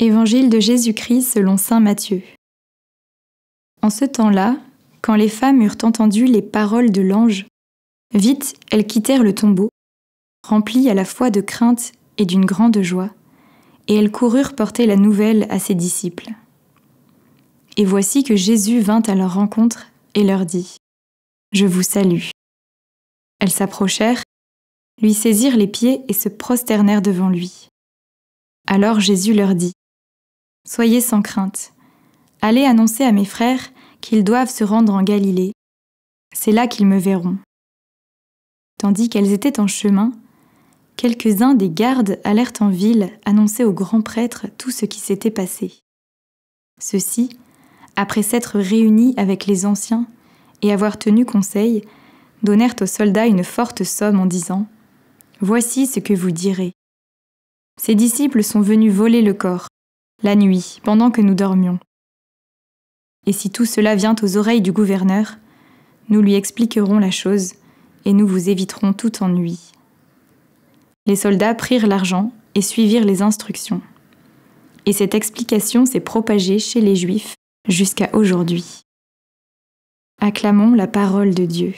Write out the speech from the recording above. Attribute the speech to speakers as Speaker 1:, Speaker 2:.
Speaker 1: Évangile de Jésus-Christ selon Saint Matthieu. En ce temps-là, quand les femmes eurent entendu les paroles de l'ange, vite elles quittèrent le tombeau, remplies à la fois de crainte et d'une grande joie, et elles coururent porter la nouvelle à ses disciples. Et voici que Jésus vint à leur rencontre et leur dit Je vous salue. Elles s'approchèrent, lui saisirent les pieds et se prosternèrent devant lui. Alors Jésus leur dit Soyez sans crainte. Allez annoncer à mes frères qu'ils doivent se rendre en Galilée. C'est là qu'ils me verront. Tandis qu'elles étaient en chemin, quelques-uns des gardes allèrent en ville annoncer au grand prêtre tout ce qui s'était passé. Ceux-ci, après s'être réunis avec les anciens et avoir tenu conseil, donnèrent aux soldats une forte somme en disant Voici ce que vous direz. Ces disciples sont venus voler le corps, la nuit, pendant que nous dormions. Et si tout cela vient aux oreilles du gouverneur, nous lui expliquerons la chose et nous vous éviterons tout ennui. Les soldats prirent l'argent et suivirent les instructions. Et cette explication s'est propagée chez les Juifs jusqu'à aujourd'hui. Acclamons la parole de Dieu.